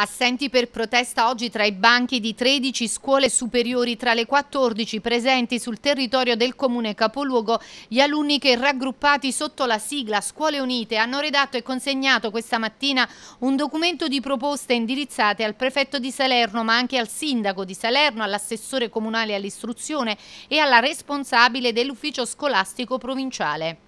Assenti per protesta oggi tra i banchi di 13 scuole superiori tra le 14 presenti sul territorio del comune capoluogo gli alunni che raggruppati sotto la sigla Scuole Unite hanno redatto e consegnato questa mattina un documento di proposte indirizzate al prefetto di Salerno ma anche al sindaco di Salerno, all'assessore comunale all'istruzione e alla responsabile dell'ufficio scolastico provinciale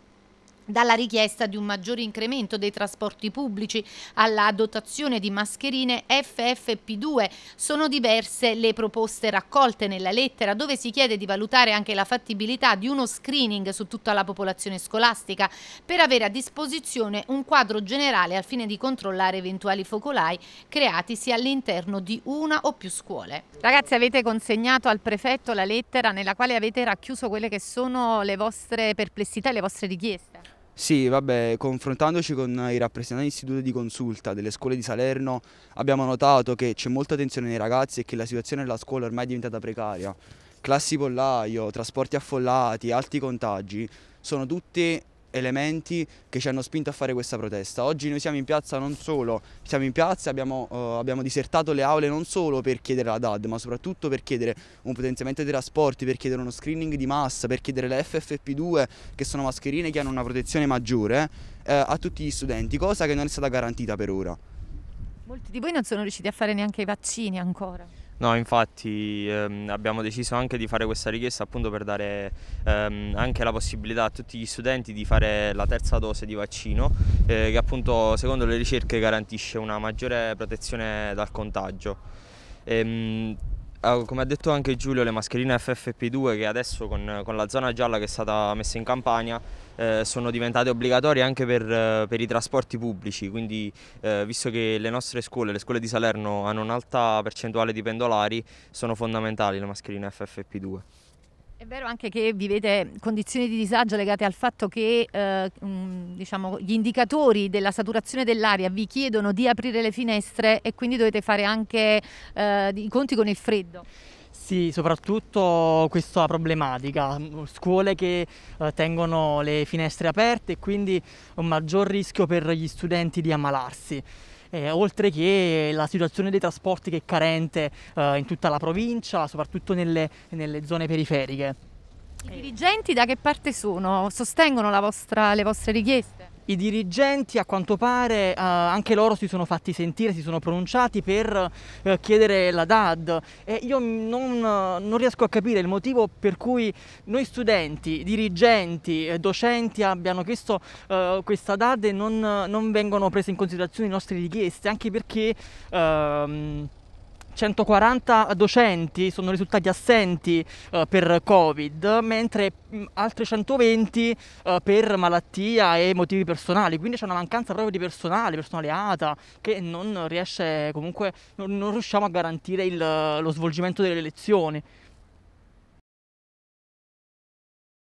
dalla richiesta di un maggiore incremento dei trasporti pubblici alla dotazione di mascherine FFP2. Sono diverse le proposte raccolte nella lettera dove si chiede di valutare anche la fattibilità di uno screening su tutta la popolazione scolastica per avere a disposizione un quadro generale al fine di controllare eventuali focolai creatisi all'interno di una o più scuole. Ragazzi avete consegnato al prefetto la lettera nella quale avete racchiuso quelle che sono le vostre perplessità e le vostre richieste? Sì, vabbè, confrontandoci con i rappresentanti dell'istituto di consulta delle scuole di Salerno abbiamo notato che c'è molta tensione nei ragazzi e che la situazione della scuola ormai è diventata precaria. Classi pollaio, trasporti affollati, alti contagi, sono tutte elementi che ci hanno spinto a fare questa protesta. Oggi noi siamo in piazza non solo, siamo in piazza, abbiamo, uh, abbiamo disertato le aule non solo per chiedere la DAD, ma soprattutto per chiedere un potenziamento dei trasporti, per chiedere uno screening di massa, per chiedere le FFP2 che sono mascherine che hanno una protezione maggiore eh, a tutti gli studenti, cosa che non è stata garantita per ora. Molti di voi non sono riusciti a fare neanche i vaccini ancora. No, infatti ehm, abbiamo deciso anche di fare questa richiesta appunto per dare ehm, anche la possibilità a tutti gli studenti di fare la terza dose di vaccino eh, che appunto secondo le ricerche garantisce una maggiore protezione dal contagio. Ehm, come ha detto anche Giulio, le mascherine FFP2 che adesso con, con la zona gialla che è stata messa in campagna eh, sono diventate obbligatorie anche per, eh, per i trasporti pubblici, quindi eh, visto che le nostre scuole, le scuole di Salerno hanno un'alta percentuale di pendolari, sono fondamentali le mascherine FFP2. È vero anche che vivete condizioni di disagio legate al fatto che eh, diciamo, gli indicatori della saturazione dell'aria vi chiedono di aprire le finestre e quindi dovete fare anche eh, i conti con il freddo. Sì, soprattutto questa problematica, scuole che eh, tengono le finestre aperte e quindi un maggior rischio per gli studenti di ammalarsi eh, oltre che la situazione dei trasporti che è carente eh, in tutta la provincia, soprattutto nelle, nelle zone periferiche. I dirigenti da che parte sono? Sostengono vostra, le vostre richieste? I dirigenti a quanto pare eh, anche loro si sono fatti sentire, si sono pronunciati per eh, chiedere la DAD e io non, non, riesco a capire il motivo per cui noi studenti, dirigenti, eh, docenti abbiano chiesto eh, questa DAD e non, non, vengono prese in considerazione le nostre richieste, anche perché... Ehm, 140 docenti sono risultati assenti eh, per Covid, mentre mm, altri 120 eh, per malattia e motivi personali, quindi c'è una mancanza proprio di personale, personale ATA, che non riesce comunque, non, non riusciamo a garantire il, lo svolgimento delle lezioni.